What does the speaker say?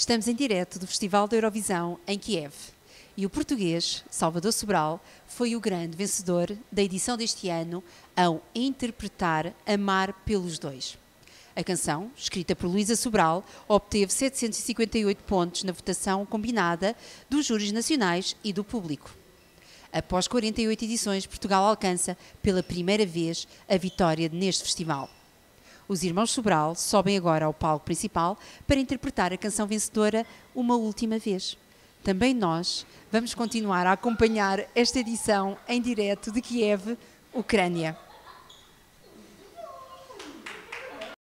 Estamos em direto do Festival da Eurovisão em Kiev e o português Salvador Sobral foi o grande vencedor da edição deste ano ao interpretar Amar pelos Dois. A canção, escrita por Luísa Sobral, obteve 758 pontos na votação combinada dos júris nacionais e do público. Após 48 edições, Portugal alcança pela primeira vez a vitória neste festival. Os irmãos Sobral sobem agora ao palco principal para interpretar a canção vencedora uma última vez. Também nós vamos continuar a acompanhar esta edição em direto de Kiev, Ucrânia.